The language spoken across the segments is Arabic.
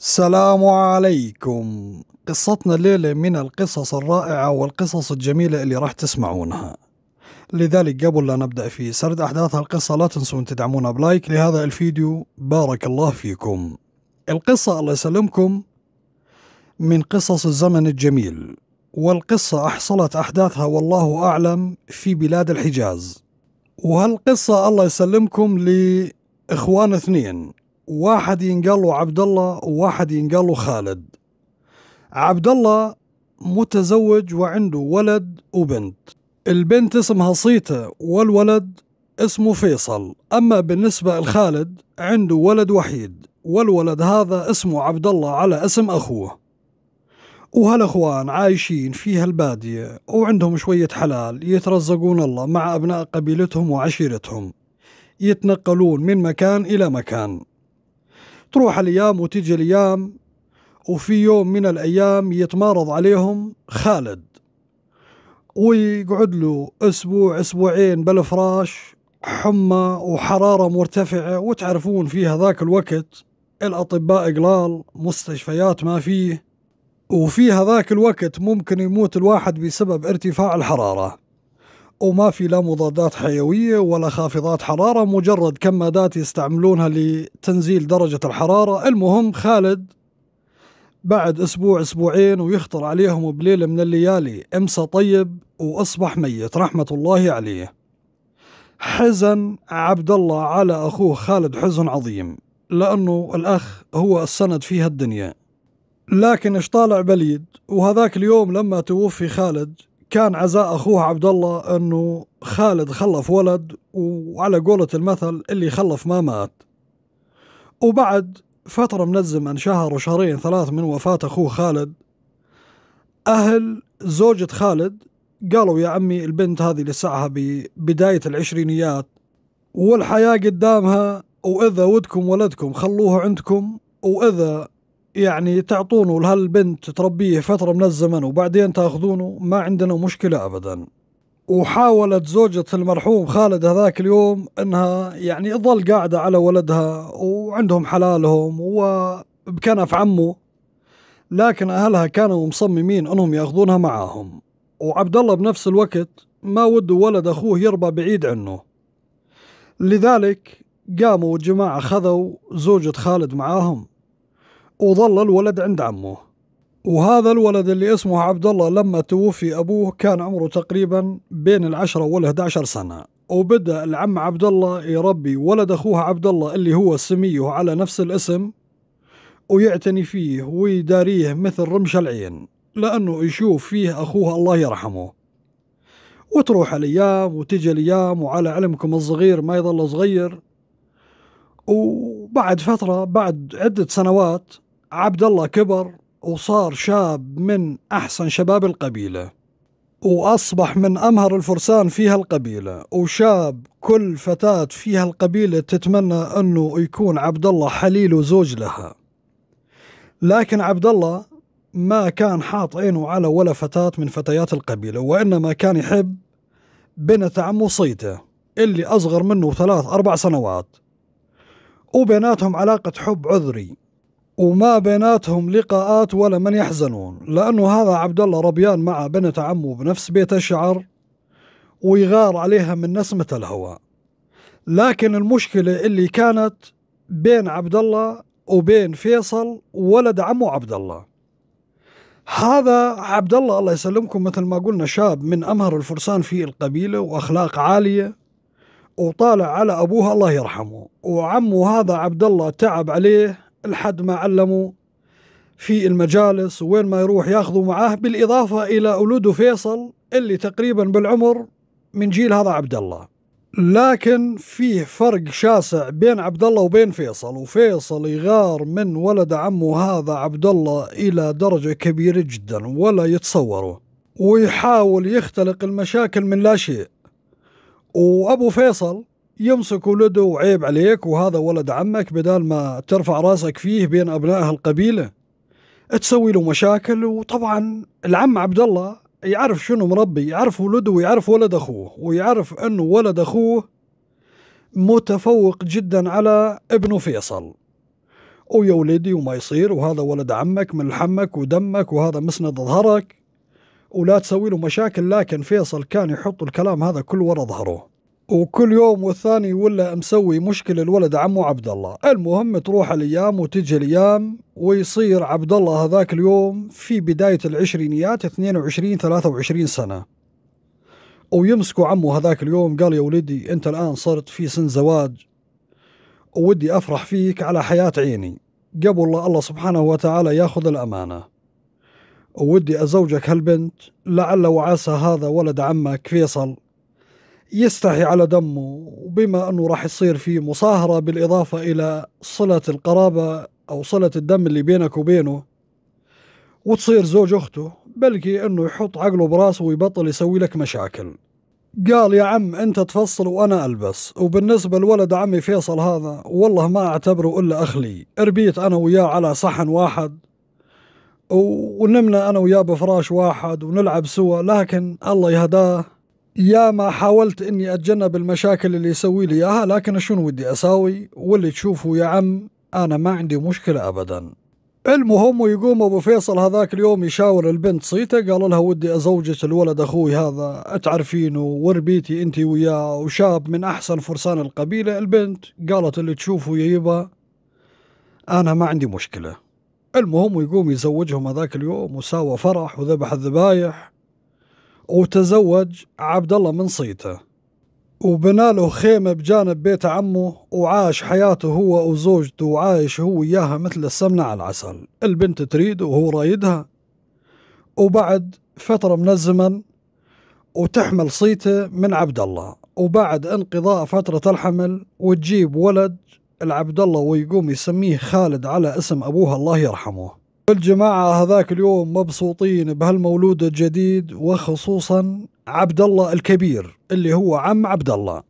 السلام عليكم قصتنا الليلة من القصص الرائعة والقصص الجميلة اللي راح تسمعونها لذلك قبل لا نبدأ في سرد أحداث القصة لا تنسون تدعمونا بلايك لهذا الفيديو بارك الله فيكم القصة الله يسلمكم من قصص الزمن الجميل والقصة أحصلت أحداثها والله أعلم في بلاد الحجاز وهالقصة الله يسلمكم لإخوان اثنين واحد ينقال له عبد الله وواحد ينقال له خالد عبد الله متزوج وعنده ولد وبنت البنت اسمها صيتة والولد اسمه فيصل أما بالنسبة لخالد عنده ولد وحيد والولد هذا اسمه عبد الله على اسم أخوه وهالأخوان عايشين في هالبادية وعندهم شوية حلال يترزقون الله مع أبناء قبيلتهم وعشيرتهم يتنقلون من مكان إلى مكان تروح الايام وتيجي الايام وفي يوم من الايام يتمارض عليهم خالد ويقعد له اسبوع اسبوعين بالفراش حمى وحراره مرتفعه وتعرفون في هذاك الوقت الاطباء قلال مستشفيات ما فيه وفي هذاك الوقت ممكن يموت الواحد بسبب ارتفاع الحراره وما في لا مضادات حيوية ولا خافضات حرارة مجرد كمادات يستعملونها لتنزيل درجة الحرارة المهم خالد بعد أسبوع أسبوعين ويخطر عليهم بليلة من الليالي أمسى طيب وأصبح ميت رحمة الله عليه حزن عبد الله على أخوه خالد حزن عظيم لأنه الأخ هو السند في هالدنيا لكن اش طالع بليد وهذاك اليوم لما توفي خالد كان عزاء اخوه عبد الله انه خالد خلف ولد وعلى قولة المثل اللي خلف ما مات وبعد فترة من الزمن شهر وشهرين ثلاث من وفاة اخوه خالد اهل زوجة خالد قالوا يا عمي البنت هذه لسعها ببداية العشرينيات والحياة قدامها وإذا ودكم ولدكم خلوه عندكم وإذا يعني تعطونه لهالبنت تربيه فترة من الزمن وبعدين تاخذونه ما عندنا مشكلة أبدا وحاولت زوجة المرحوم خالد هذاك اليوم انها يعني تظل قاعدة على ولدها وعندهم حلالهم وبكنف عمه لكن اهلها كانوا مصممين انهم ياخذونها معاهم وعبد الله بنفس الوقت ما وده ولد اخوه يربى بعيد عنه لذلك قاموا الجماعة خذوا زوجة خالد معاهم وظل الولد عند عمه وهذا الولد اللي اسمه عبد الله لما توفي أبوه كان عمره تقريبا بين العشرة والأحد سنة وبدأ العم عبد الله يربي ولد أخوه عبد الله اللي هو سميه على نفس الاسم ويعتني فيه ويداريه مثل رمش العين لأنه يشوف فيه أخوه الله يرحمه وتروح الأيام وتجي الأيام وعلى علمكم الصغير ما يظل صغير وبعد فترة بعد عدة سنوات عبد الله كبر وصار شاب من أحسن شباب القبيلة وأصبح من أمهر الفرسان فيها القبيلة وشاب كل فتاة فيها القبيلة تتمنى أنه يكون عبد الله حليل وزوج لها لكن عبد الله ما كان حاط عينه على ولا فتاة من فتيات القبيلة وإنما كان يحب بنت عمه صيته اللي أصغر منه ثلاث أربع سنوات وبيناتهم علاقة حب عذري وما بيناتهم لقاءات ولا من يحزنون لأنه هذا عبد الله ربيان مع بنت عمه بنفس بيت الشعر ويغار عليها من نسمة الهواء لكن المشكلة اللي كانت بين عبد الله وبين فيصل ولد عمه عبد الله هذا عبد الله الله يسلمكم مثل ما قلنا شاب من أمهر الفرسان في القبيلة وأخلاق عالية وطالع على أبوه الله يرحمه وعمه هذا عبد الله تعب عليه لحد ما علموا في المجالس وين ما يروح ياخذوا معاه بالإضافة إلى أولوده فيصل اللي تقريبا بالعمر من جيل هذا عبد الله لكن فيه فرق شاسع بين عبد الله وبين فيصل وفيصل يغار من ولد عمه هذا عبد الله إلى درجة كبيرة جدا ولا يتصوره ويحاول يختلق المشاكل من لا شيء وأبو فيصل يمسك ولده وعيب عليك وهذا ولد عمك بدال ما ترفع راسك فيه بين ابناء هالقبيله تسوي له مشاكل وطبعا العم عبد الله يعرف شنو مربي يعرف ولده ويعرف ولد اخوه ويعرف انه ولد اخوه متفوق جدا على ابنه فيصل ويا ولدي وما يصير وهذا ولد عمك من لحمك ودمك وهذا مسند ظهرك ولا تسوي له مشاكل لكن فيصل كان يحط الكلام هذا كل ورا ظهره وكل يوم والثاني ولا مسوي مشكله الولد عمو عبد الله المهم تروح الايام وتجي الايام ويصير عبد الله هذاك اليوم في بدايه العشرينيات 22 23 سنه ويمسكوا عمو هذاك اليوم قال يا ولدي انت الان صرت في سن زواج ودي افرح فيك على حياه عيني قبل الله سبحانه وتعالى ياخذ الامانه ودي أزوجك هالبنت لعل وعسى هذا ولد عمك فيصل يستحي على دمه وبما أنه راح يصير في مصاهرة بالإضافة إلى صلة القرابة أو صلة الدم اللي بينك وبينه وتصير زوج أخته بلكي أنه يحط عقله براسه ويبطل يسوي لك مشاكل قال يا عم أنت تفصل وأنا ألبس وبالنسبة لولد عمي فيصل هذا والله ما أعتبره إلا أخلي ربيت أنا وياه على صحن واحد ونمنا أنا وياه بفراش واحد ونلعب سوا لكن الله يهداه يا ما حاولت اني اتجنب المشاكل اللي يسوي لي اياها لكن شنو ودي اساوي واللي تشوفه يا عم انا ما عندي مشكله ابدا المهم ويقوم ابو فيصل هذاك اليوم يشاور البنت صيته قال لها ودي ازوجك الولد اخوي هذا تعرفينه وربيتي انت وياه وشاب من احسن فرسان القبيله البنت قالت اللي تشوفه يا يبا انا ما عندي مشكله المهم ويقوم يزوجهم هذاك اليوم وساوى فرح وذبح الذبايح وتزوج عبد الله من صيته وبنى له خيمة بجانب بيت عمه وعاش حياته هو وزوجته وعايش هو وياها مثل السمنة على العسل البنت تريد وهو رايدها وبعد فترة من الزمن وتحمل صيته من عبد الله وبعد انقضاء فترة الحمل وتجيب ولد العبد الله ويقوم يسميه خالد على اسم أبوها الله يرحمه الجماعة هذاك اليوم مبسوطين بهالمولود الجديد وخصوصا عبد الله الكبير اللي هو عم عبد الله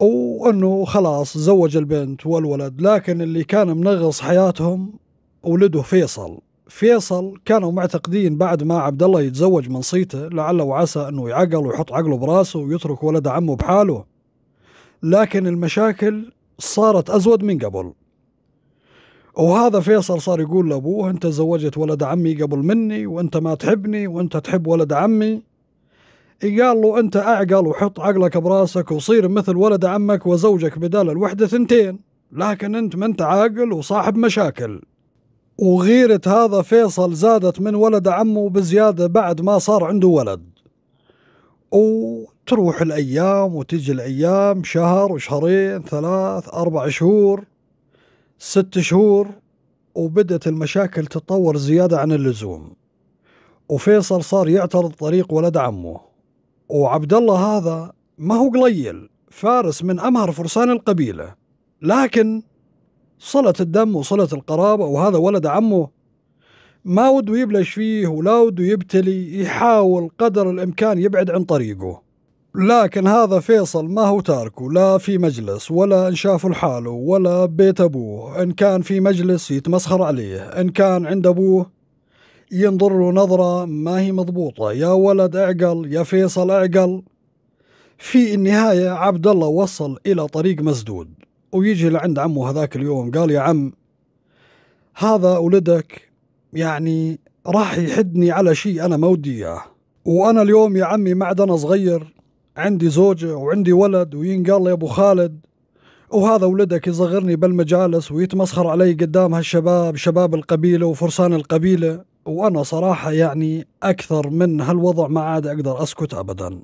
وانه خلاص زوج البنت والولد لكن اللي كان منغص حياتهم ولده فيصل فيصل كانوا معتقدين بعد ما عبد الله يتزوج من صيته لعله وعسى انه يعقل ويحط عقله براسه ويترك ولد عمه بحاله لكن المشاكل صارت ازود من قبل وهذا فيصل صار يقول لابوه انت زوجت ولد عمي قبل مني وانت ما تحبني وانت تحب ولد عمي قال له انت اعقل وحط عقلك براسك وصير مثل ولد عمك وزوجك بدال الوحده ثنتين لكن انت ما انت عاقل وصاحب مشاكل وغيرة هذا فيصل زادت من ولد عمه بزيادة بعد ما صار عنده ولد وتروح الأيام وتجي الأيام شهر وشهرين ثلاث أربع شهور ست شهور وبدت المشاكل تتطور زيادة عن اللزوم وفيصل صار يعترض طريق ولد عمه وعبد الله هذا ما هو قليل فارس من أمهر فرسان القبيلة لكن صلة الدم وصلة القرابة وهذا ولد عمه ما وده يبلش فيه ولا وده يبتلي يحاول قدر الإمكان يبعد عن طريقه لكن هذا فيصل ما هو تاركه لا في مجلس ولا إن شافه لحاله ولا بيت أبوه إن كان في مجلس يتمسخر عليه إن كان عند أبوه ينظر له نظرة ما هي مضبوطة يا ولد اعقل يا فيصل اعقل في النهاية عبد الله وصل إلى طريق مسدود ويجي لعند عمه هذاك اليوم قال يا عم هذا ولدك يعني راح يحدني على شيء أنا ما ودي إياه وأنا اليوم يا عمي معدن صغير عندي زوجة وعندي ولد وينقال يا أبو خالد وهذا ولدك يصغرني بالمجالس ويتمسخر علي قدام هالشباب شباب القبيلة وفرسان القبيلة وأنا صراحة يعني أكثر من هالوضع ما عاد أقدر أسكت أبدا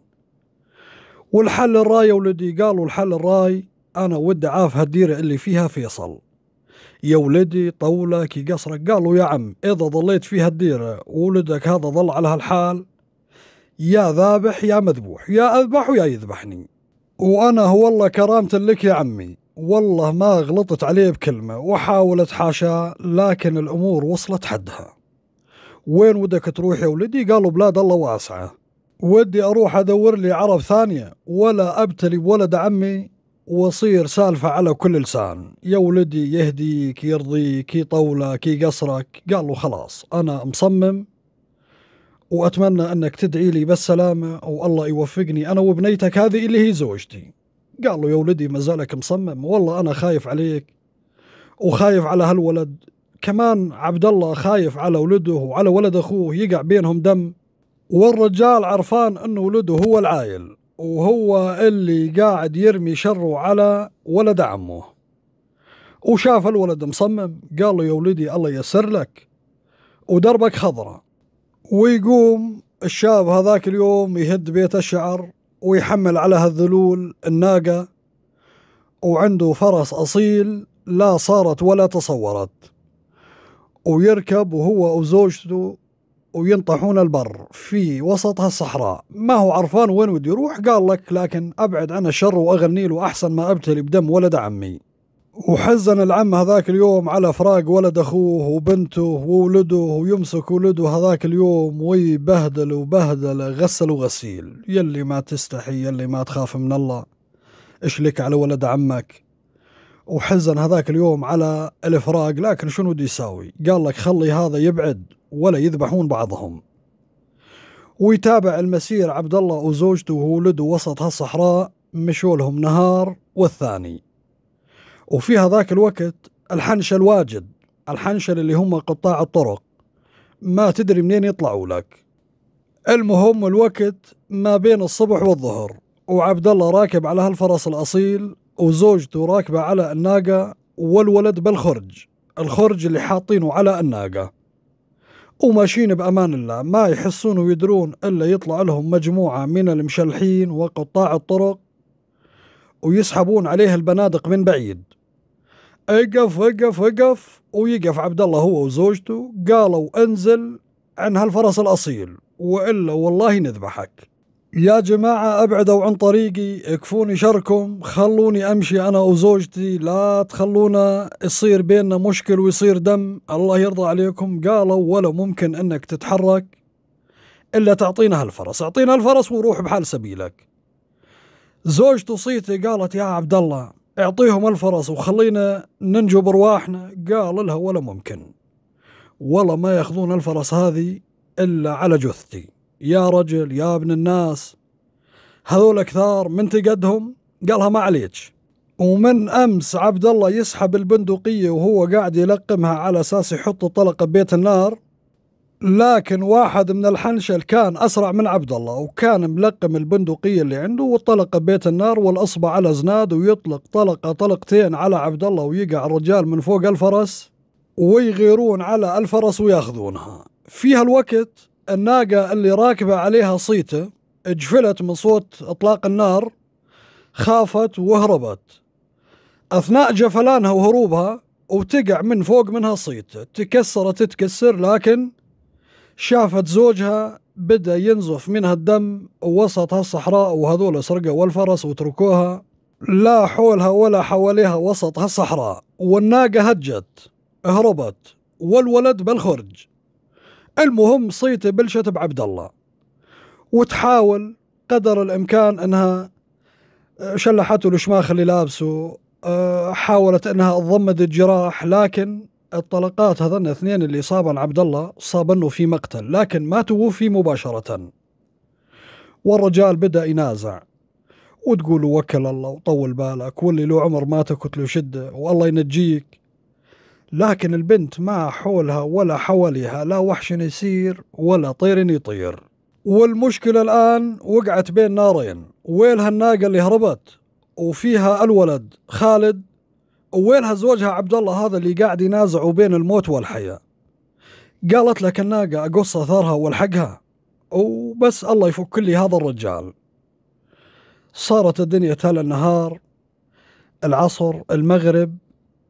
والحل الراي يا ولدي قالوا الحل الراي أنا ودي عاف هالديرة اللي فيها فيصل يا ولدي طولك يقصرك قالوا يا عم إذا ظليت في هالديرة وولدك هذا ظل على هالحال يا ذابح يا مذبوح يا أذبح ويا يذبحني وأنا والله كرامة لك يا عمي والله ما غلطت عليه بكلمة وحاولت حاشا لكن الأمور وصلت حدها وين ودك تروح يا ولدي قالوا بلاد الله واسعة ودي أروح أدور لي عرب ثانية ولا أبتلي بولد عمي وصير سالفة على كل لسان يا ولدي يهديك يرضيك يطولك يقصرك قالوا خلاص أنا مصمم وأتمنى أنك تدعي لي بالسلامة والله يوفقني أنا وبنيتك هذه اللي هي زوجتي قال له يا ولدي ما زالك مصمم والله أنا خايف عليك وخايف على هالولد كمان عبد الله خايف على ولده وعلى ولد أخوه يقع بينهم دم والرجال عرفان أنه ولده هو العايل وهو اللي قاعد يرمي شره على ولد عمه وشاف الولد مصمم قال له يا ولدي الله يسر لك ودربك خضره ويقوم الشاب هذاك اليوم يهد بيت الشعر ويحمل على هالذلول الناقة وعنده فرس أصيل لا صارت ولا تصورت ويركب وهو وزوجته وينطحون البر في وسط هالصحراء ما هو عرفان وين ودي يروح قال لك لكن أبعد عن الشر وأغني له أحسن ما أبتلي بدم ولد عمي وحزن العم هذاك اليوم على فراق ولد اخوه وبنته وولده ويمسك ولده هذاك اليوم ويبهدل وبهدله غسل وغسيل يلي ما تستحي يلي ما تخاف من الله ايش لك على ولد عمك وحزن هذاك اليوم على الفراق لكن شنو بده يساوي قال لك خلي هذا يبعد ولا يذبحون بعضهم ويتابع المسير عبد الله وزوجته وولده وسط هالصحراء مشولهم نهار والثاني وفي هذاك الوقت الحنشل واجد الحنشل اللي هم قطاع الطرق ما تدري منين يطلعوا لك المهم الوقت ما بين الصبح والظهر وعبد الله راكب على هالفرس الأصيل وزوجته راكبة على الناقة والولد بالخرج الخرج اللي حاطينه على الناقة وماشيين بأمان الله ما يحسون ويدرون إلا يطلع لهم مجموعة من المشلحين وقطاع الطرق ويسحبون عليه البنادق من بعيد اقف وقف وقف ويقف عبد الله هو وزوجته قالوا انزل عن هالفرس الاصيل والا والله نذبحك يا جماعة ابعدوا عن طريقي اكفوني شركم خلوني امشي انا وزوجتي لا تخلونا يصير بيننا مشكل ويصير دم الله يرضى عليكم قالوا ولا ممكن انك تتحرك الا تعطينا هالفرس اعطينا الفرس وروح بحال سبيلك زوجته صيتي قالت يا عبد الله اعطيهم الفرص وخلينا ننجو برواحنا قال لها ولا ممكن والله ما ياخذون الفرس هذه إلا على جثتي يا رجل يا ابن الناس هذول كثار من تقدهم قالها ما عليك ومن أمس عبد الله يسحب البندقية وهو قاعد يلقمها على أساس يحط طلقة ببيت النار لكن واحد من الحنشل كان أسرع من عبد الله وكان ملقم البندقية اللي عنده وطلق بيت النار والأصبع على زناد ويطلق طلقة طلقتين على عبد الله ويقع الرجال من فوق الفرس ويغيرون على الفرس وياخذونها في هالوقت الناقة اللي راكبة عليها صيته اجفلت من صوت اطلاق النار خافت وهربت اثناء جفلانها وهروبها وتقع من فوق منها صيته تكسرت تكسر لكن شافت زوجها بدأ ينزف منها الدم وسط هالصحراء وهذول سرقوا الفرس وتركوها لا حولها ولا حواليها وسط هالصحراء والناقة هجت هربت والولد بالخرج المهم صيته بلشت بعبد الله وتحاول قدر الإمكان أنها آه، شلحته الشماخ اللي لابسه آه، حاولت أنها تضمد الجراح لكن الطلقات هذن اثنين اللي صابن عبد الله صابنه في مقتل لكن ما توفي مباشرة والرجال بدأ ينازع وتقول وكل الله وطول بالك واللي له عمر ما تكتله شدة والله ينجيك لكن البنت ما حولها ولا حواليها لا وحش يسير ولا طير يطير والمشكلة الآن وقعت بين نارين ويلها الناقة اللي هربت وفيها الولد خالد وينها زوجها عبد الله هذا اللي قاعد ينازعوا بين الموت والحياة قالت لك الناقة أقص أثرها والحقها وبس الله يفك لي هذا الرجال صارت الدنيا تالا النهار العصر المغرب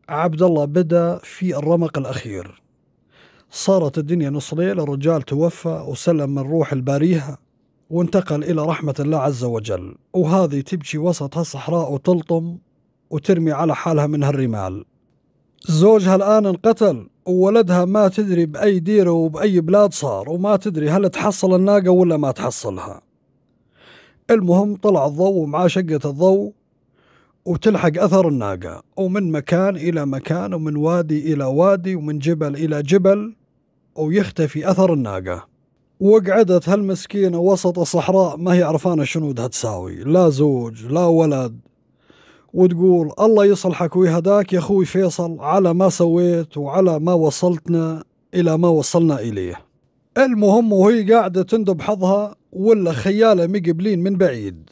عبد الله بدا في الرمق الأخير صارت الدنيا نص ليل الرجال توفى وسلم من روح الباريها وانتقل إلى رحمة الله عز وجل وهذه تبكي وسط هالصحراء وتلطم وترمي على حالها من هالرمال زوجها الآن انقتل وولدها ما تدري بأي ديرة وبأي بلاد صار وما تدري هل تحصل الناقة ولا ما تحصلها المهم طلع الضوء ومعاه شقة الضوء وتلحق أثر الناقة ومن مكان إلى مكان ومن وادي إلى وادي ومن جبل إلى جبل ويختفي أثر الناقة وقعدت هالمسكينة وسط الصحراء ما هي عرفانة شنو بدها تساوي لا زوج لا ولد وتقول الله يصلحك ويهداك يا أخوي فيصل على ما سويت وعلى ما وصلتنا إلى ما وصلنا إليه المهم وهي قاعدة تندب حظها ولا خيالة مقبلين من بعيد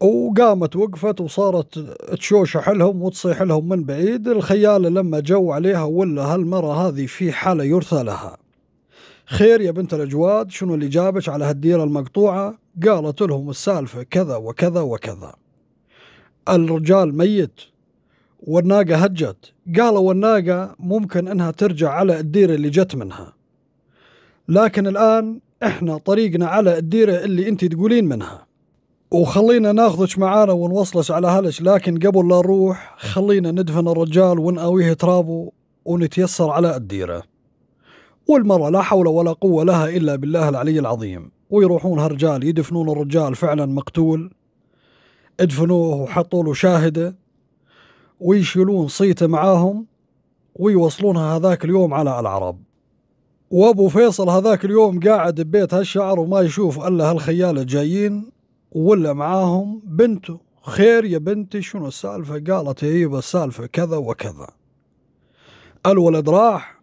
وقامت وقفت وصارت تشوشح لهم وتصيح لهم من بعيد الخيالة لما جو عليها ولا هالمرة هذه في حالة يرثى لها خير يا بنت الأجواد شنو اللي جابش على هالديرة المقطوعة قالت لهم السالفة كذا وكذا وكذا الرجال ميت والناقة هجت قالوا الناقة ممكن أنها ترجع على الديرة اللي جت منها لكن الآن إحنا طريقنا على الديرة اللي أنت تقولين منها وخلينا ناخذك معانا ونوصلش على هلش لكن قبل لا نروح خلينا ندفن الرجال ونقويه ترابه ونتيسر على الديرة والمرة لا حول ولا قوة لها إلا بالله العلي العظيم ويروحون هالرجال يدفنون الرجال فعلا مقتول ادفنوه وحطوا له شاهده ويشيلون صيته معاهم ويوصلونها هذاك اليوم على العرب وابو فيصل هذاك اليوم قاعد ببيت هالشعر وما يشوف الا هالخيالة جايين ولا معاهم بنته خير يا بنتي شنو السالفة قالت هي السالفة كذا وكذا الولد راح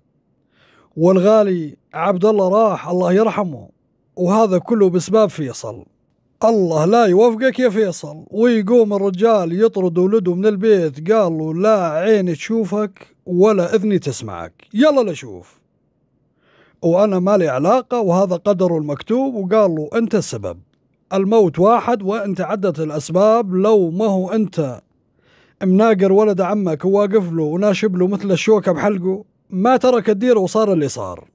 والغالي عبد الله راح الله يرحمه وهذا كله بسباب فيصل الله لا يوفقك يا فيصل ويقوم الرجال يطرد ولده من البيت قال له لا عيني تشوفك ولا اذني تسمعك يلا لشوف وانا مالي علاقه وهذا قدره المكتوب وقال له انت السبب الموت واحد وانت عدت الاسباب لو ما هو انت مناقر ولد عمك وواقف له وناشب له مثل الشوكه بحلقه ما ترك الدير وصار اللي صار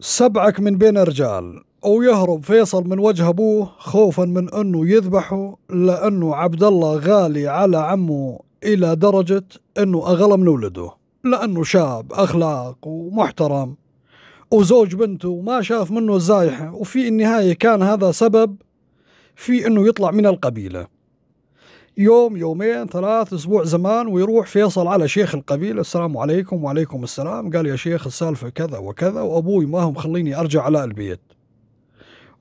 سبعك من بين الرجال أو يهرب فيصل من وجه أبوه خوفا من أنه يذبحه لأنه عبد الله غالي على عمه إلى درجة أنه أغلى من ولده لأنه شاب أخلاق ومحترم وزوج بنته وما شاف منه الزايحة وفي النهاية كان هذا سبب في أنه يطلع من القبيلة يوم يومين ثلاث أسبوع زمان ويروح فيصل على شيخ القبيلة السلام عليكم وعليكم السلام قال يا شيخ السالفة كذا وكذا وأبوي ما هم خليني أرجع على البيت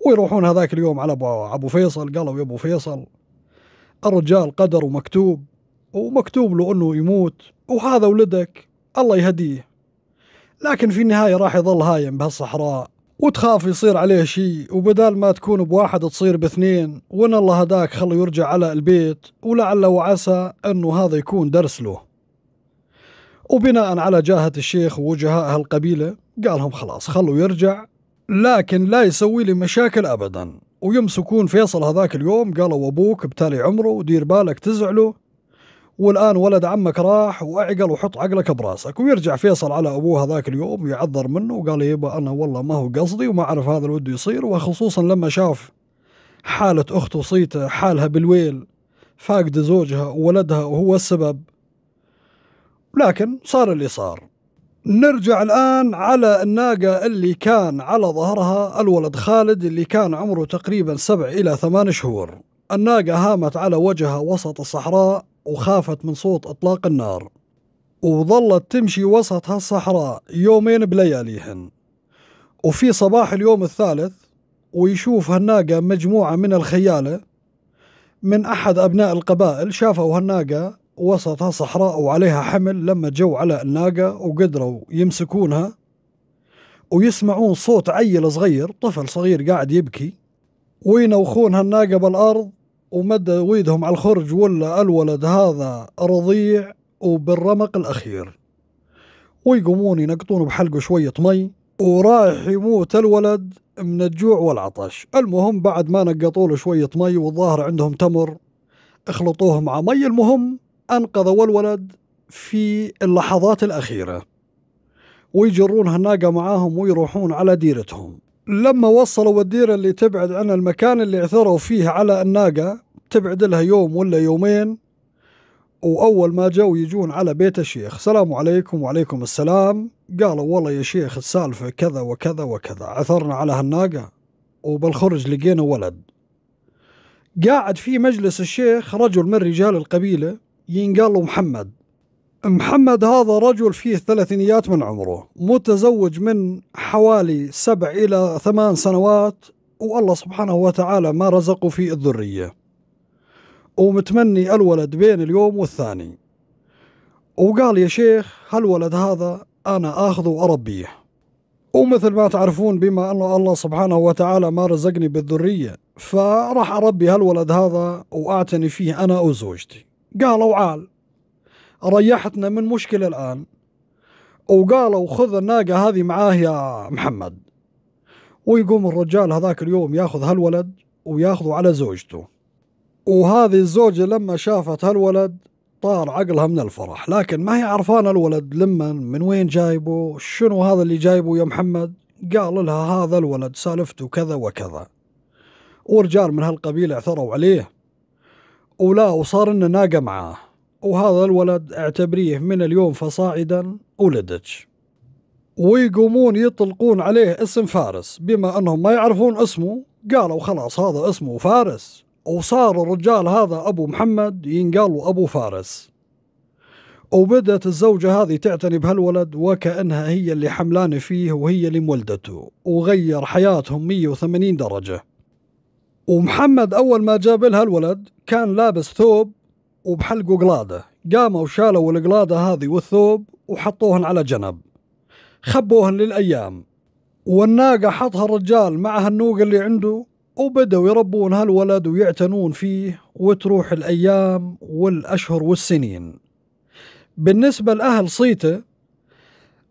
ويروحون هذاك اليوم على ابو ابو فيصل قالوا يا ابو فيصل الرجال قدر ومكتوب ومكتوب له انه يموت وهذا ولدك الله يهديه لكن في النهايه راح يظل هايم بهالصحراء وتخاف يصير عليه شيء وبدال ما تكون بواحد تصير باثنين وان الله هداك خلو يرجع على البيت ولعل وعسى انه هذا يكون درس له وبناء على جاهة الشيخ ووجهاء هالقبيلة قالهم خلاص خلوا يرجع لكن لا يسوي لي مشاكل أبدا ويمسكون فيصل هذاك اليوم قالوا أبوك بتالي عمره ودير بالك تزعله والآن ولد عمك راح وأعقل وحط عقلك براسك ويرجع فيصل على أبوه هذاك اليوم ويعذر منه وقال يبا أنا والله ما هو قصدي وما أعرف هذا الود يصير وخصوصا لما شاف حالة أخته صيته حالها بالويل فاقدة زوجها وولدها وهو السبب لكن صار اللي صار نرجع الآن على الناقة اللي كان على ظهرها الولد خالد اللي كان عمره تقريبا سبع إلى ثمان شهور الناقة هامت على وجهها وسط الصحراء وخافت من صوت إطلاق النار وظلت تمشي وسط هالصحراء يومين بلياليهن وفي صباح اليوم الثالث ويشوف هالناقة مجموعة من الخيالة من أحد أبناء القبائل شافوا هالناقة وسطها صحراء وعليها حمل لما جو على الناقة وقدروا يمسكونها ويسمعون صوت عيل صغير طفل صغير قاعد يبكي وينوخون هالناقة بالأرض ومد ويدهم على الخرج ولا الولد هذا رضيع وبالرمق الأخير ويقومون ينقطون بحلقه شوية مي ورايح يموت الولد من الجوع والعطش المهم بعد ما نقطوا له شوية مي والظاهر عندهم تمر اخلطوه مع مي المهم أنقذوا الولد في اللحظات الأخيرة ويجرون هناقة معاهم ويروحون على ديرتهم لما وصلوا الديرة اللي تبعد عن المكان اللي عثروا فيه على الناقة تبعد لها يوم ولا يومين وأول ما جو يجون على بيت الشيخ السلام عليكم وعليكم السلام قالوا والله يا شيخ السالفة كذا وكذا وكذا عثرنا على هالناقة وبالخرج لقينا ولد قاعد في مجلس الشيخ رجل من رجال القبيلة ينقال محمد محمد هذا رجل فيه ثلاثينيات من عمره متزوج من حوالي سبع إلى ثمان سنوات والله سبحانه وتعالى ما رزقه في الذرية ومتمني الولد بين اليوم والثاني وقال يا شيخ هالولد هذا أنا آخذه وأربيه ومثل ما تعرفون بما أنه الله سبحانه وتعالى ما رزقني بالذرية فراح أربي هالولد هذا وأعتني فيه أنا وزوجتي قالوا عال ريحتنا من مشكلة الآن وقالوا خذ الناقة هذه معاه يا محمد ويقوم الرجال هذاك اليوم ياخذ هالولد وياخذه على زوجته وهذه الزوجة لما شافت هالولد طار عقلها من الفرح لكن ما هي عرفان الولد لمن من وين جايبه شنو هذا اللي جايبه يا محمد قال لها هذا الولد سالفته كذا وكذا ورجال من هالقبيلة اعثروا عليه ولا وصار لنا ناقة معاه وهذا الولد اعتبريه من اليوم فصاعدا ولدك ويقومون يطلقون عليه اسم فارس بما أنهم ما يعرفون اسمه قالوا خلاص هذا اسمه فارس وصار الرجال هذا أبو محمد ينقال أبو فارس وبدت الزوجة هذه تعتني بهالولد وكأنها هي اللي حملانة فيه وهي اللي مولدته وغير حياتهم 180 درجة ومحمد أول ما جاب لها الولد كان لابس ثوب وبحلقه قلادة قاموا شالوا القلادة هذه والثوب وحطوهن على جنب خبوهن للأيام والناقة حطها الرجال مع هالنوق اللي عنده وبدأوا يربون هالولد ويعتنون فيه وتروح الأيام والأشهر والسنين بالنسبة لأهل صيته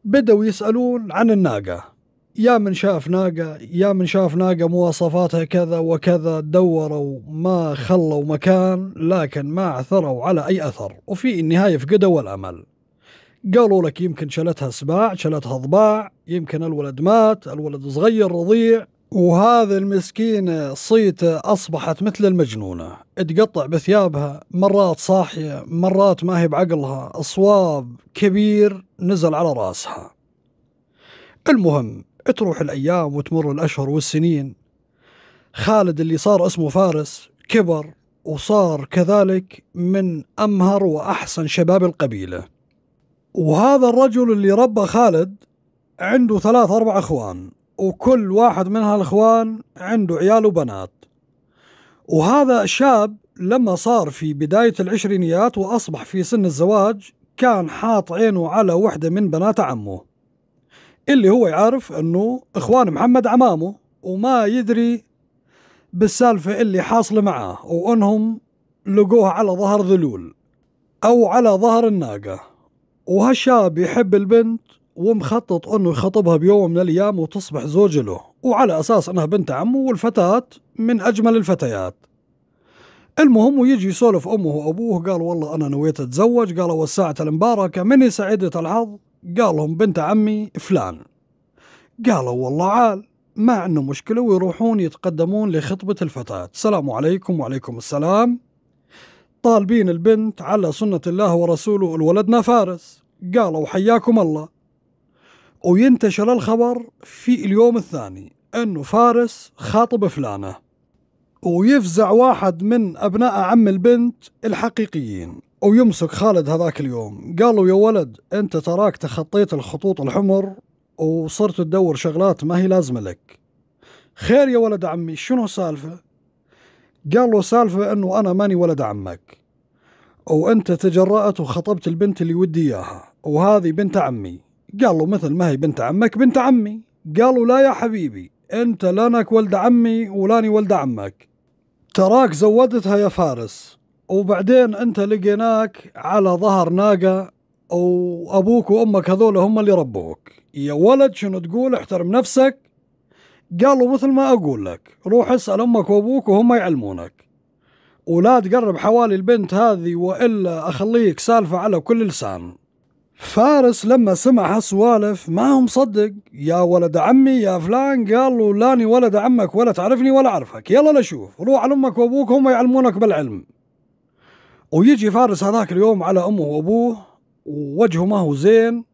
بدأوا يسألون عن الناقة يا من شاف ناقة يا من شاف ناقة مواصفاتها كذا وكذا دوروا ما خلوا مكان لكن ما عثروا على أي أثر وفي النهاية فقدوا الأمل قالوا لك يمكن شلتها سباع شلتها ضباع يمكن الولد مات الولد صغير رضيع وهذا المسكينة صيتة أصبحت مثل المجنونة تقطع بثيابها مرات صاحية مرات ما هي بعقلها صواب كبير نزل على راسها المهم تروح الأيام وتمر الأشهر والسنين خالد اللي صار اسمه فارس كبر وصار كذلك من أمهر وأحسن شباب القبيلة وهذا الرجل اللي ربى خالد عنده ثلاث أربع أخوان وكل واحد من هالأخوان عنده عيال وبنات وهذا الشاب لما صار في بداية العشرينيات وأصبح في سن الزواج كان حاط عينه على وحدة من بنات عمه اللي هو يعرف انه اخوان محمد عمامه وما يدري بالسالفة اللي حاصلة معاه وانهم لقوها على ظهر ذلول او على ظهر الناقة وهالشاب يحب البنت ومخطط انه يخطبها بيوم من الايام وتصبح زوجة له وعلى اساس انها بنت عمه والفتاة من اجمل الفتيات المهم ويجي يسولف امه وابوه قال والله انا نويت اتزوج قالوا والساعة المباركة من سعدة الحظ قال لهم بنت عمي فلان قالوا والله عال ما عنده مشكلة ويروحون يتقدمون لخطبة الفتاة السلام عليكم وعليكم السلام طالبين البنت على سنة الله ورسوله الولدنا فارس قالوا حياكم الله وينتشر الخبر في اليوم الثاني أنه فارس خاطب فلانة ويفزع واحد من أبناء عم البنت الحقيقيين ويمسك خالد هذاك اليوم قال له يا ولد أنت تراك تخطيت الخطوط الحمر وصرت تدور شغلات ما هي لازمة لك خير يا ولد عمي شنو السالفة؟ قال له سالفة أنه أنا ماني ولد عمك وأنت تجرأت وخطبت البنت اللي ودي إياها وهذه بنت عمي قال له مثل ما هي بنت عمك بنت عمي قالوا لا يا حبيبي أنت لانك ولد عمي ولاني ولد عمك تراك زودتها يا فارس وبعدين أنت لقيناك على ظهر ناقة وأبوك وأمك هذول هم اللي ربوك يا ولد شنو تقول احترم نفسك قالوا مثل ما أقول لك روح اسأل أمك وأبوك وهم يعلمونك ولا تقرب حوالي البنت هذه وإلا أخليك سالفة على كل لسان فارس لما سمع هالسوالف ما هو مصدق يا ولد عمي يا فلان قال له لاني ولد عمك ولا تعرفني ولا اعرفك يلا لشوف روح على امك وابوك هم يعلمونك بالعلم ويجي فارس هذاك اليوم على امه وابوه ووجهه ما هو زين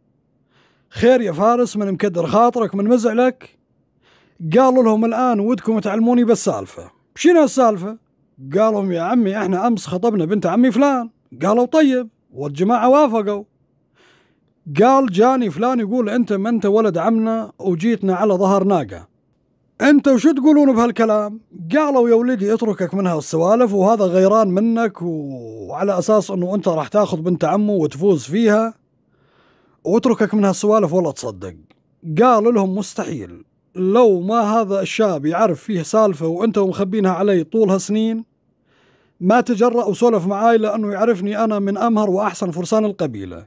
خير يا فارس من مكدر خاطرك من مزعلك قالوا لهم الان ودكم تعلموني بالسالفه شنو السالفه قالوا يا عمي احنا امس خطبنا بنت عمي فلان قالوا طيب والجماعه وافقوا قال جاني فلان يقول انت ما انت ولد عمنا وجيتنا على ظهر ناقه انت وش تقولون بهالكلام قالوا يا ولدي اتركك من هالسوالف وهذا غيران منك وعلى اساس انه انت راح تاخذ بنت عمه وتفوز فيها واتركك من هالسوالف ولا تصدق قال لهم مستحيل لو ما هذا الشاب يعرف فيه سالفة وانت مخبينها علي طول هالسنين ما تجرأ وسولف معاي لأنه يعرفني أنا من أمهر وأحسن فرسان القبيلة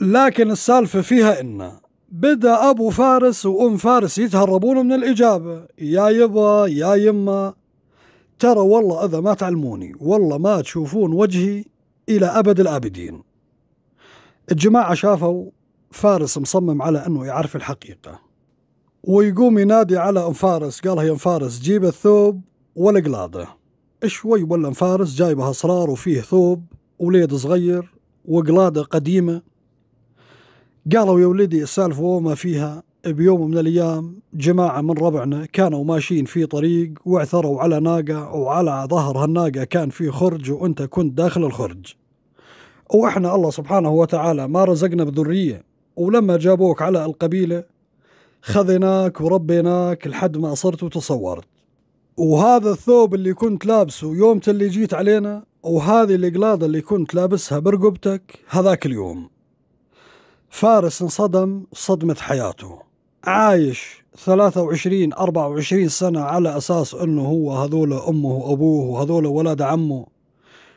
لكن السالفة فيها إن بدأ أبو فارس وأم فارس يتهربون من الإجابة يا يبا يا يما ترى والله إذا ما تعلموني والله ما تشوفون وجهي إلى أبد الآبدين الجماعة شافوا فارس مصمم على أنه يعرف الحقيقة ويقوم ينادي على أم فارس قالها يا أم فارس جيب الثوب والقلاده شوي ولا أم فارس جايبها أسرار وفيه ثوب وليد صغير وقلادة قديمة قالوا يا ولدي السالفة وما فيها بيوم من الأيام جماعة من ربعنا كانوا ماشيين في طريق وعثروا على ناقة وعلى ظهر هالناقة كان في خرج وأنت كنت داخل الخرج وإحنا الله سبحانه وتعالى ما رزقنا بذرية ولما جابوك على القبيلة خذناك وربيناك لحد ما صرت وتصورت وهذا الثوب اللي كنت لابسه يومت اللي جيت علينا وهذه القلاده اللي كنت لابسها برقبتك هذاك اليوم فارس انصدم صدمة حياته عايش 23 24 سنة على أساس أنه هو هذول أمه وأبوه وهذول ولد عمه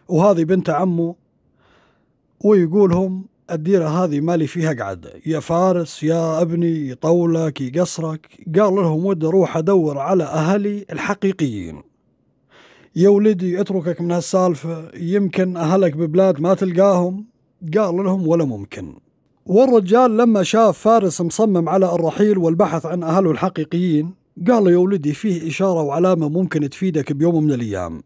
وهذه بنت عمه ويقولهم الديرة هذه مالي فيها قعد يا فارس يا ابني يطولك يقصرك قال لهم ودي أروح أدور على أهلي الحقيقيين يا ولدي اتركك من هالسالفة يمكن أهلك ببلاد ما تلقاهم قال لهم ولا ممكن والرجال لما شاف فارس مصمم على الرحيل والبحث عن أهله الحقيقيين قال له يا ولدي فيه إشارة وعلامة ممكن تفيدك بيوم من الأيام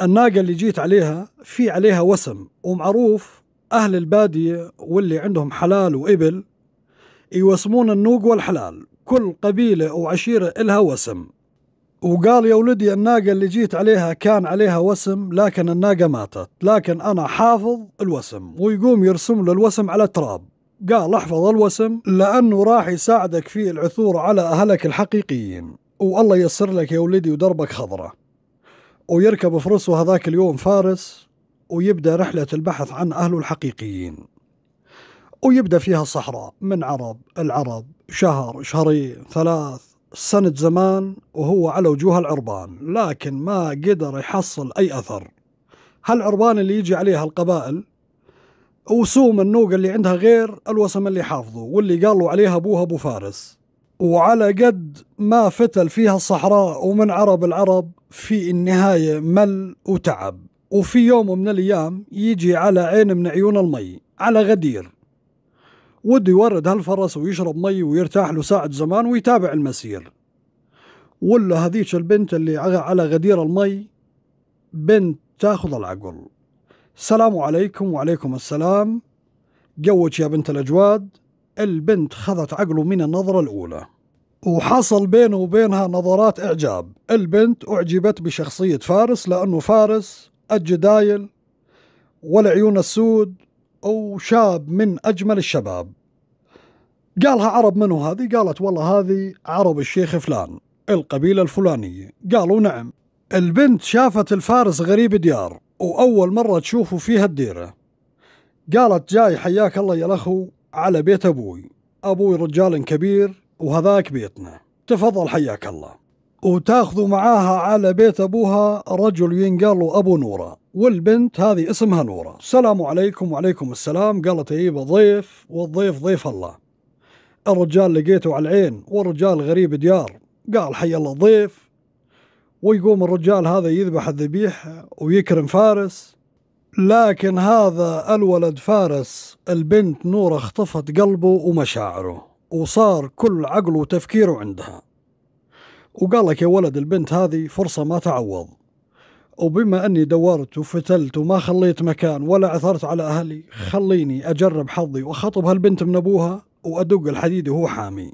الناقة اللي جيت عليها في عليها وسم ومعروف أهل البادية واللي عندهم حلال وإبل يوسمون النوق والحلال كل قبيلة وعشيرة إلها وسم وقال يا ولدي الناقة اللي جيت عليها كان عليها وسم لكن الناقة ماتت لكن أنا حافظ الوسم ويقوم يرسم له الوسم على التراب قال احفظ الوسم لأنه راح يساعدك في العثور على أهلك الحقيقيين والله يسر لك يا ولدي ودربك خضرة ويركب فرسه هذاك اليوم فارس ويبدأ رحلة البحث عن أهله الحقيقيين ويبدأ فيها الصحراء من عرب العرب شهر شهرين ثلاث سنة زمان وهو على وجوه العربان لكن ما قدر يحصل أي أثر هالعربان اللي يجي عليها القبائل وسوم النوقة اللي عندها غير الوسم اللي حافظه واللي قالوا عليها أبوها أبو فارس وعلى قد ما فتل فيها الصحراء ومن عرب العرب في النهاية مل وتعب وفي يوم من الأيام يجي على عين من عيون المي على غدير وده يورد هالفرس ويشرب مي ويرتاح له ساعة زمان ويتابع المسير ولا هذيك البنت اللي على غدير المي بنت تاخذ العقل السلام عليكم وعليكم السلام جوج يا بنت الأجواد البنت خذت عقله من النظرة الأولى وحصل بينه وبينها نظرات إعجاب البنت أعجبت بشخصية فارس لأنه فارس الجدايل والعيون السود وشاب من أجمل الشباب قالها عرب منو هذه قالت والله هذه عرب الشيخ فلان القبيلة الفلانية قالوا نعم البنت شافت الفارس غريب ديار وأول مرة تشوفه فيها الديرة قالت جاي حياك الله يا الأخو على بيت أبوي أبوي رجال كبير وهذاك بيتنا تفضل حياك الله وتاخذوا معاها على بيت أبوها رجل ينقال له أبو نورة والبنت هذه اسمها نورة السلام عليكم وعليكم السلام قالت أيبة ضيف والضيف ضيف الله الرجال لقيته على العين والرجال غريب ديار قال حي الله ضيف ويقوم الرجال هذا يذبح الذبيحة ويكرم فارس لكن هذا الولد فارس البنت نورة اخطفت قلبه ومشاعره وصار كل عقله وتفكيره عندها وقال لك يا ولد البنت هذه فرصة ما تعوض وبما أني دورت وفتلت وما خليت مكان ولا عثرت على أهلي خليني أجرب حظي وأخطب هالبنت من أبوها وأدق الحديد وهو حامي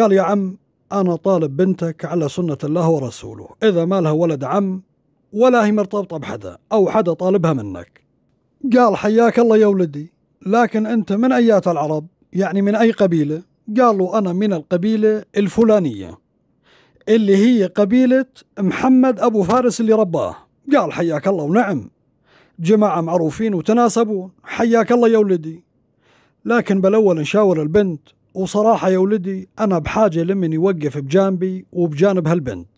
قال يا عم أنا طالب بنتك على سنة الله ورسوله إذا ما لها ولد عم ولا هي مرتبطة بحدا أو حدا طالبها منك قال حياك الله يا ولدي لكن أنت من أيات العرب يعني من أي قبيلة قالوا أنا من القبيلة الفلانية اللي هي قبيلة محمد أبو فارس اللي رباه قال حياك الله ونعم جماعة معروفين وتناسبون حياك الله يا ولدي لكن بالأول نشاور البنت وصراحة يا ولدي أنا بحاجة لمن يوقف بجانبي وبجانب هالبنت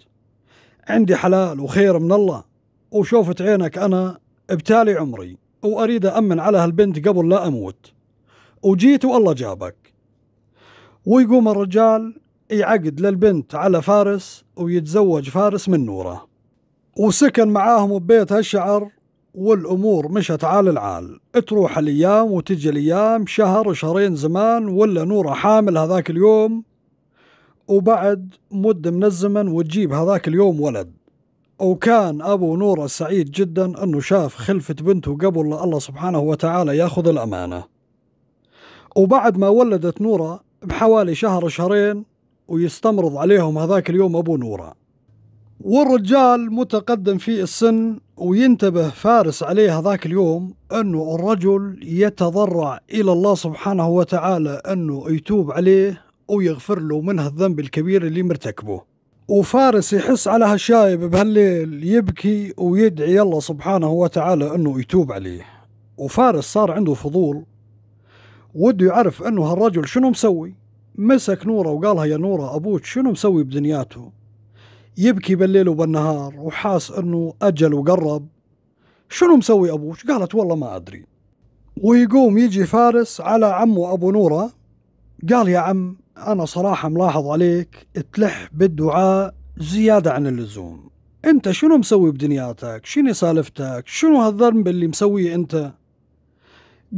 عندي حلال وخير من الله وشوفت عينك أنا ابتالي عمري وأريد أمن على هالبنت قبل لا أموت وجيت والله جابك ويقوم الرجال يعقد للبنت على فارس ويتزوج فارس من نوره وسكن معاهم ببيت هالشعر والامور مشت عال العال تروح الايام وتجي الايام شهر وشهرين زمان ولا نوره حامل هذاك اليوم وبعد مده من الزمن وتجيب هذاك اليوم ولد وكان ابو نوره سعيد جدا انه شاف خلفه بنته قبل الله سبحانه وتعالى ياخذ الامانه وبعد ما ولدت نوره بحوالي شهر شهرين ويستمرض عليهم هذاك اليوم ابو نوره والرجال متقدم في السن وينتبه فارس عليه ذاك اليوم أنه الرجل يتضرع إلى الله سبحانه وتعالى أنه يتوب عليه ويغفر له من الذنب الكبير اللي مرتكبه وفارس يحس على هالشايب بهالليل يبكي ويدعي الله سبحانه وتعالى أنه يتوب عليه وفارس صار عنده فضول وده يعرف أنه هالرجل شنو مسوي مسك نورة وقالها يا نورة أبوك شنو مسوي بدنياته يبكي بالليل وبالنهار وحاس انه اجل وقرب شنو مسوي ابوه؟ قالت والله ما ادري ويقوم يجي فارس على عمه ابو نوره قال يا عم انا صراحه ملاحظ عليك تلح بالدعاء زياده عن اللزوم انت شنو مسوي بدنياتك شنو سالفتك شنو هالذنب اللي مسويه انت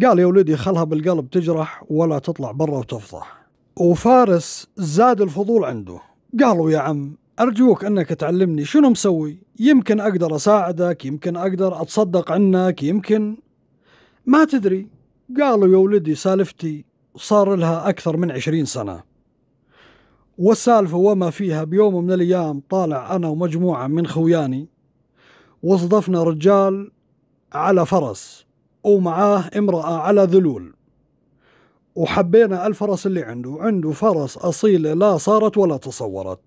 قال يا ولدي خلها بالقلب تجرح ولا تطلع برا وتفضح وفارس زاد الفضول عنده قالوا يا عم أرجوك أنك تعلمني شنو مسوي يمكن أقدر أساعدك يمكن أقدر أتصدق عنك يمكن ما تدري قالوا يا ولدي سالفتي صار لها أكثر من عشرين سنة والسالفة وما فيها بيوم من الأيام طالع أنا ومجموعة من خوياني وصدفنا رجال على فرس ومعاه امرأة على ذلول وحبينا الفرس اللي عنده عنده فرس أصيلة لا صارت ولا تصورت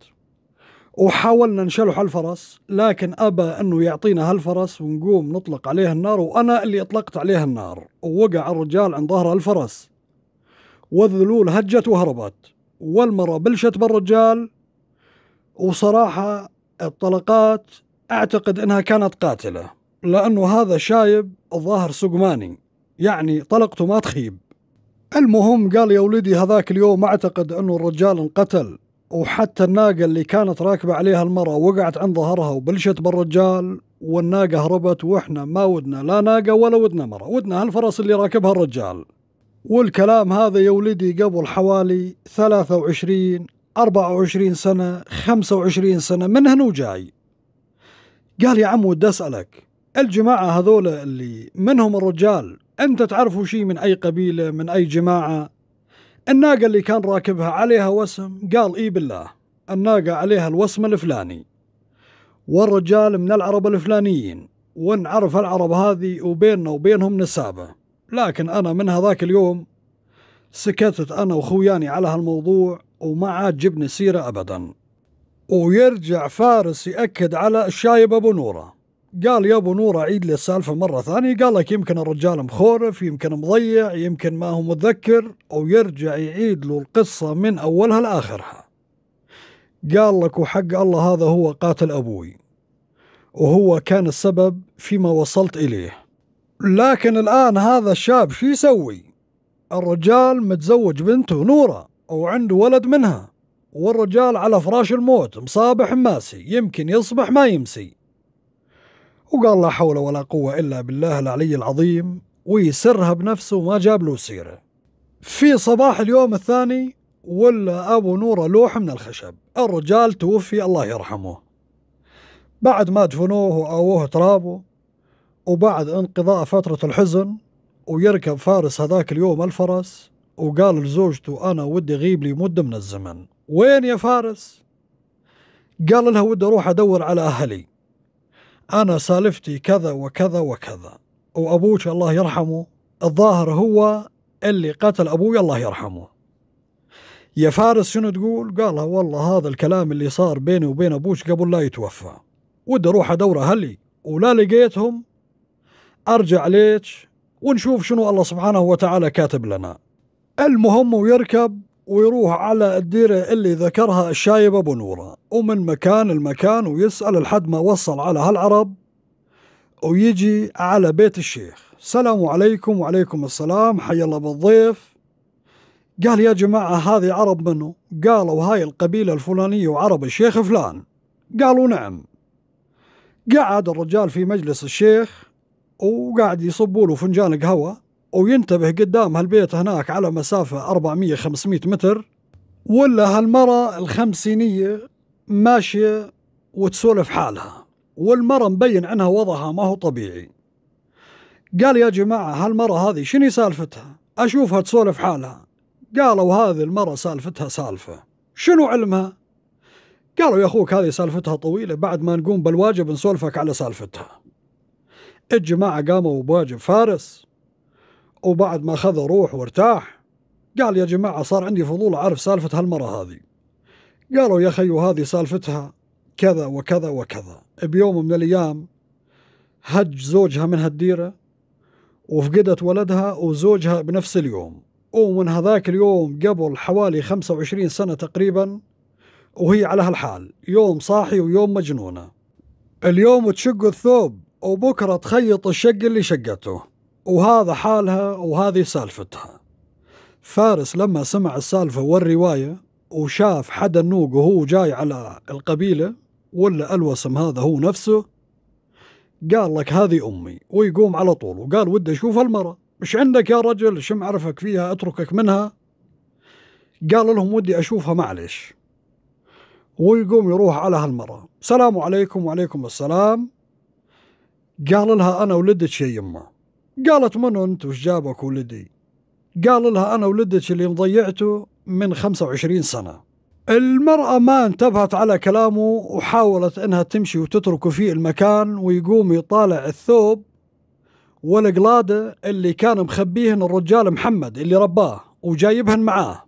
وحاولنا نشلح هالفرس لكن أبى أنه يعطينا هالفرس ونقوم نطلق عليه النار وأنا اللي أطلقت عليه النار ووقع الرجال عن ظهر الفرس والذلول هجت وهربت والمرأة بلشت بالرجال وصراحة الطلقات أعتقد أنها كانت قاتلة لأنه هذا شايب الظاهر سقماني يعني طلقته ما تخيب المهم قال يا ولدي هذاك اليوم أعتقد أنه الرجال انقتل وحتى الناقة اللي كانت راكبة عليها المرأة وقعت عن ظهرها وبلشت بالرجال والناقة هربت وإحنا ما ودنا لا ناقة ولا ودنا مرأة ودنا هالفرس اللي راكبها الرجال والكلام هذا يا ولدي قبل حوالي 23 24 سنة 25 سنة من هنا وجاي قال يا عم ودي أسألك الجماعة هذول اللي منهم الرجال أنت تعرفوا شيء من أي قبيلة من أي جماعة الناقة اللي كان راكبها عليها وسم قال إي بالله الناقة عليها الوسم الفلاني والرجال من العرب الفلانيين ونعرف العرب هذه وبيننا وبينهم نسابة لكن أنا من هذاك اليوم سكتت أنا وخوياني على هالموضوع وما عاد جبني سيرة أبدا ويرجع فارس يأكد على الشايب أبو نوره قال يا ابو نور اعيد لي السالفه مره ثانيه قال لك يمكن الرجال مخورف يمكن مضيع يمكن ما هو متذكر او يرجع يعيد له القصه من اولها لاخرها قال لك وحق الله هذا هو قاتل ابوي وهو كان السبب فيما وصلت اليه لكن الان هذا الشاب شو يسوي الرجال متزوج بنته نوره او عنده ولد منها والرجال على فراش الموت مصابح ماسي يمكن يصبح ما يمسي وقال لا حول ولا قوة إلا بالله العلي العظيم ويسرها بنفسه وما جاب له سيرة في صباح اليوم الثاني ولا أبو نورة لوح من الخشب الرجال توفي الله يرحمه بعد ما دفنوه وآووه ترابه وبعد انقضاء فترة الحزن ويركب فارس هذاك اليوم الفرس وقال لزوجته أنا ودي غيب لي مدة من الزمن وين يا فارس؟ قال لها ودي أروح أدور على أهلي أنا سالفتي كذا وكذا وكذا وأبوك الله يرحمه الظاهر هو اللي قتل أبوي الله يرحمه يا فارس شنو تقول قالها والله هذا الكلام اللي صار بيني وبين أبوك قبل لا يتوفى ودي أروح أدور أهلي ولا لقيتهم أرجع ليش ونشوف شنو الله سبحانه وتعالى كاتب لنا المهم ويركب ويروح على الديرة اللي ذكرها الشايب أبو نورة ومن مكان المكان ويسأل لحد ما وصل على هالعرب ويجي على بيت الشيخ سلام عليكم وعليكم السلام حي الله بالضيف قال يا جماعة هذه عرب منه قالوا هاي القبيلة الفلانية وعرب الشيخ فلان قالوا نعم قعد الرجال في مجلس الشيخ وقاعد يصبوا له فنجان قهوة وينتبه قدام هالبيت هناك على مسافة 400 500 متر ولا هالمرة الخمسينية ماشية وتسولف حالها والمرة مبين عنها وضعها ما هو طبيعي قال يا جماعة هالمرة هذه شنو سالفتها أشوفها تسولف حالها قالوا هذه المرة سالفتها سالفة شنو علمها قالوا يا أخوك هذه سالفتها طويلة بعد ما نقوم بالواجب نسولفك على سالفتها الجماعة قاموا بواجب فارس وبعد ما خذ روح وارتاح قال يا جماعة صار عندي فضول أعرف سالفة هالمرة هذه قالوا يا خيو هذه سالفتها كذا وكذا وكذا بيوم من الأيام هج زوجها من هالديرة وفقدت ولدها وزوجها بنفس اليوم ومن هذاك اليوم قبل حوالي 25 سنة تقريبا وهي على هالحال يوم صاحي ويوم مجنونة اليوم تشق الثوب وبكرة تخيط الشق اللي شقته وهذا حالها وهذه سالفتها فارس لما سمع السالفة والرواية وشاف حدا النوق وهو جاي على القبيلة ولا الوسم هذا هو نفسه قال لك هذه أمي ويقوم على طول وقال ودي أشوف المرة مش عندك يا رجل شم عرفك فيها أتركك منها قال لهم ودي أشوفها معلش ويقوم يروح على هالمرة السلام عليكم وعليكم السلام قال لها أنا ولدت شي يمه قالت من أنت وش جابك ولدي قال لها أنا ولدك اللي مضيعته من 25 سنة المرأة ما انتبهت على كلامه وحاولت أنها تمشي وتتركه في المكان ويقوم يطالع الثوب والقلادة اللي كان مخبيهن الرجال محمد اللي رباه وجايبهن معاه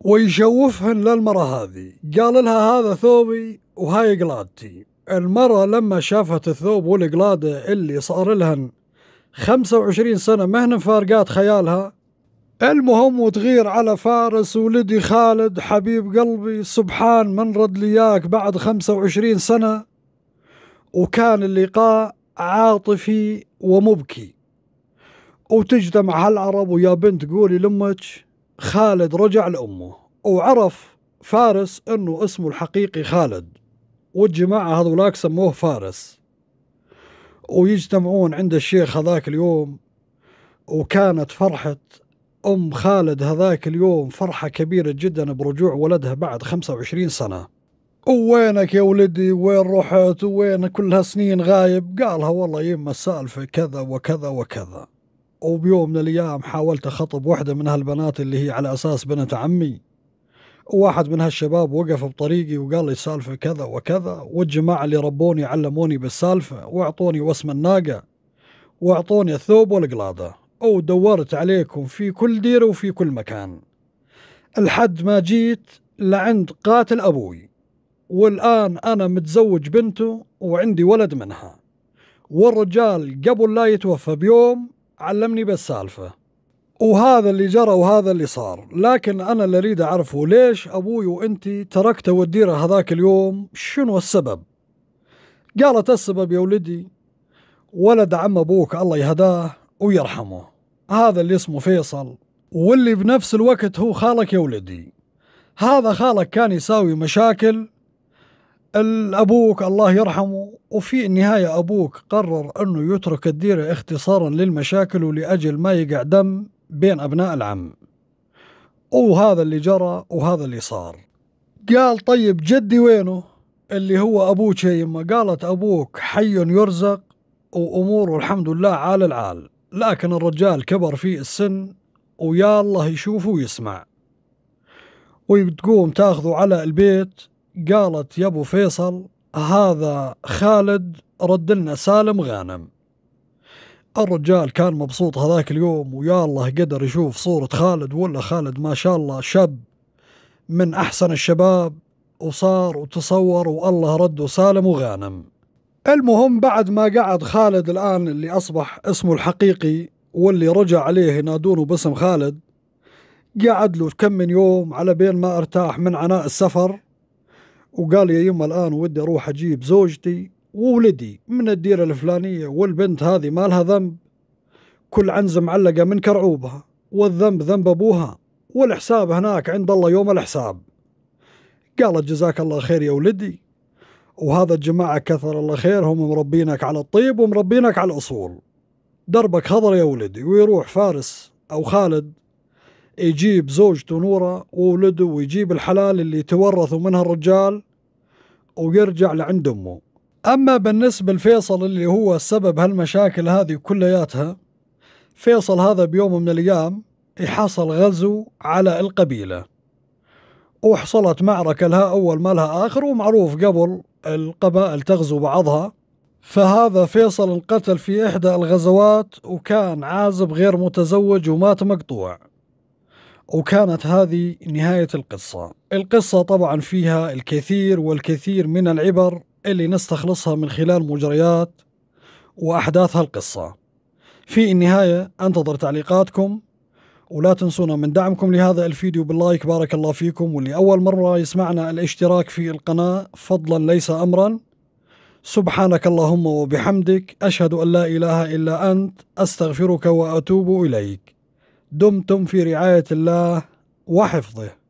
ويشوفهن للمرة هذه قال لها هذا ثوبي وهاي قلادتي المرأة لما شافت الثوب والقلادة اللي صار لهن 25 سنة مهنة فارقات خيالها المهم وتغير على فارس ولدي خالد حبيب قلبي سبحان من رد لياك بعد 25 سنة وكان اللقاء عاطفي ومبكي وتجتمع هالعرب ويا بنت قولي لامك خالد رجع لأمه وعرف فارس أنه اسمه الحقيقي خالد والجماعة هذولاك سموه فارس ويجتمعون عند الشيخ هذاك اليوم وكانت فرحة أم خالد هذاك اليوم فرحة كبيرة جدا برجوع ولدها بعد 25 سنة ووينك يا ولدي وين رحت وين كل هالسنين غايب قالها والله يما السالفة كذا وكذا وكذا وبيوم من الأيام حاولت أخطب واحدة من هالبنات اللي هي على أساس بنت عمي واحد من هالشباب وقف بطريقي وقال لي سالفة كذا وكذا والجماعة اللي ربوني علموني بالسالفة واعطوني وسم الناقة واعطوني الثوب والقلادة او دورت عليكم في كل ديرة وفي كل مكان لحد ما جيت لعند قاتل ابوي والان انا متزوج بنته وعندي ولد منها والرجال قبل لا يتوفى بيوم علمني بالسالفه وهذا اللي جرى وهذا اللي صار لكن أنا اللي أريد أعرفه ليش أبوي وأنتي تركتوا والديرة هذاك اليوم شنو السبب قالت السبب يا ولدي ولد عم أبوك الله يهداه ويرحمه هذا اللي اسمه فيصل واللي بنفس الوقت هو خالك يا ولدي هذا خالك كان يساوي مشاكل الأبوك الله يرحمه وفي النهاية أبوك قرر أنه يترك الديرة اختصارا للمشاكل ولأجل ما يقع دم بين أبناء العم وهذا اللي جرى وهذا اللي صار قال طيب جدي وينه اللي هو أبوك يما قالت أبوك حي يرزق وأموره الحمد لله عال العال لكن الرجال كبر في السن ويا الله يشوفه ويسمع وتقوم تاخذه على البيت قالت يا أبو فيصل هذا خالد رد لنا سالم غانم الرجال كان مبسوط هذاك اليوم ويا الله قدر يشوف صورة خالد ولا خالد ما شاء الله شاب من أحسن الشباب وصار وتصور والله رده سالم وغانم المهم بعد ما قعد خالد الآن اللي أصبح اسمه الحقيقي واللي رجع عليه ينادونه باسم خالد قعد له كم من يوم على بين ما ارتاح من عناء السفر وقال يا يما الآن ودي أروح أجيب زوجتي وولدي من الديرة الفلانية والبنت هذه ما لها ذنب كل عنز معلقة من كرعوبها والذنب ذنب أبوها والحساب هناك عند الله يوم الحساب قالت جزاك الله خير يا ولدي وهذا الجماعة كثر الله خيرهم مربينك على الطيب ومربينك على الأصول دربك خضر يا ولدي ويروح فارس أو خالد يجيب زوجته نورة وولده ويجيب الحلال اللي تورثوا منها الرجال ويرجع لعند أمه أما بالنسبة لفيصل اللي هو سبب هالمشاكل هذه كلياتها فيصل هذا بيوم من الأيام حصل غزو على القبيلة وحصلت معركة لها أول ما لها آخر ومعروف قبل القبائل تغزو بعضها فهذا فيصل انقتل في إحدى الغزوات وكان عازب غير متزوج ومات مقطوع وكانت هذه نهاية القصة القصة طبعا فيها الكثير والكثير من العبر اللي نستخلصها من خلال مجريات وأحداث هالقصة في النهاية أنتظر تعليقاتكم ولا تنسونا من دعمكم لهذا الفيديو باللايك بارك الله فيكم واللي أول مرة يسمعنا الاشتراك في القناة فضلا ليس أمرا سبحانك اللهم وبحمدك أشهد أن لا إله إلا أنت أستغفرك وأتوب إليك دمتم في رعاية الله وحفظه